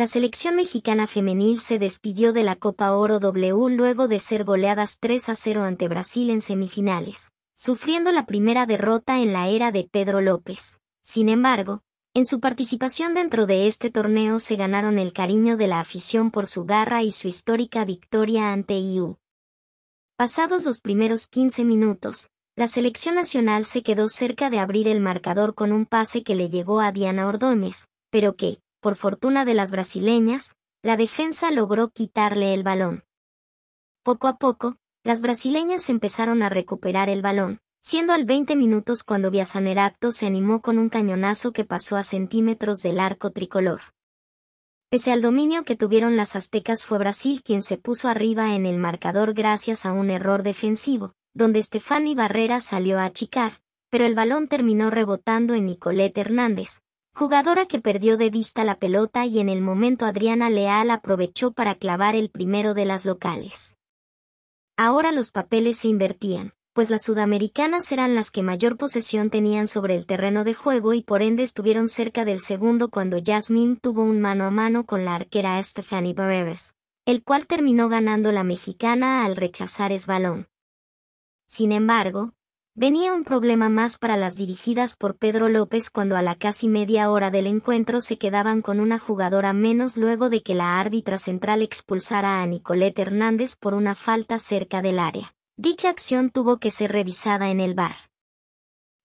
La selección mexicana femenil se despidió de la Copa Oro W luego de ser goleadas 3 a 0 ante Brasil en semifinales, sufriendo la primera derrota en la era de Pedro López. Sin embargo, en su participación dentro de este torneo se ganaron el cariño de la afición por su garra y su histórica victoria ante IU. Pasados los primeros 15 minutos, la selección nacional se quedó cerca de abrir el marcador con un pase que le llegó a Diana Ordóñez, pero que, por fortuna de las brasileñas, la defensa logró quitarle el balón. Poco a poco, las brasileñas empezaron a recuperar el balón, siendo al 20 minutos cuando Viazaneracto se animó con un cañonazo que pasó a centímetros del arco tricolor. Pese al dominio que tuvieron las aztecas fue Brasil quien se puso arriba en el marcador gracias a un error defensivo, donde Estefani Barrera salió a achicar, pero el balón terminó rebotando en Nicolette Hernández, Jugadora que perdió de vista la pelota y en el momento Adriana Leal aprovechó para clavar el primero de las locales. Ahora los papeles se invertían, pues las sudamericanas eran las que mayor posesión tenían sobre el terreno de juego y por ende estuvieron cerca del segundo cuando Jasmine tuvo un mano a mano con la arquera Stephanie Barreras, el cual terminó ganando la mexicana al rechazar es balón. Sin embargo, Venía un problema más para las dirigidas por Pedro López cuando a la casi media hora del encuentro se quedaban con una jugadora menos luego de que la árbitra central expulsara a Nicolette Hernández por una falta cerca del área. Dicha acción tuvo que ser revisada en el bar.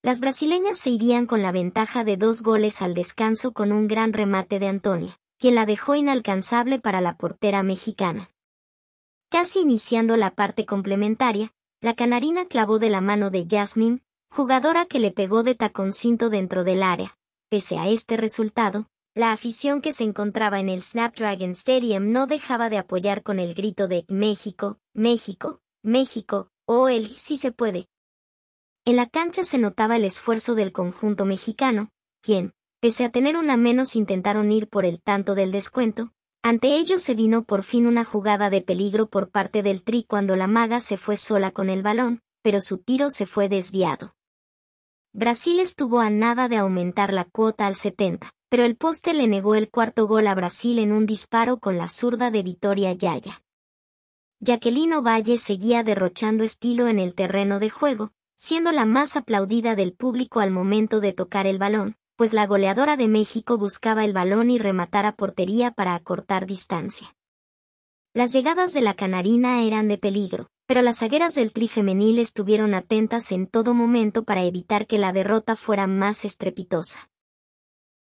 Las brasileñas se irían con la ventaja de dos goles al descanso con un gran remate de Antonia, quien la dejó inalcanzable para la portera mexicana. Casi iniciando la parte complementaria, la canarina clavó de la mano de Jasmine, jugadora que le pegó de taconcinto dentro del área. Pese a este resultado, la afición que se encontraba en el Snapdragon Stadium no dejaba de apoyar con el grito de México, México, México, o oh, el sí se puede. En la cancha se notaba el esfuerzo del conjunto mexicano, quien, pese a tener una menos intentaron ir por el tanto del descuento, ante ello se vino por fin una jugada de peligro por parte del Tri cuando la maga se fue sola con el balón, pero su tiro se fue desviado. Brasil estuvo a nada de aumentar la cuota al 70, pero el poste le negó el cuarto gol a Brasil en un disparo con la zurda de Vitoria Yaya. Jacqueline Valle seguía derrochando estilo en el terreno de juego, siendo la más aplaudida del público al momento de tocar el balón, pues la goleadora de México buscaba el balón y rematara portería para acortar distancia. Las llegadas de la canarina eran de peligro, pero las zagueras del tri femenil estuvieron atentas en todo momento para evitar que la derrota fuera más estrepitosa.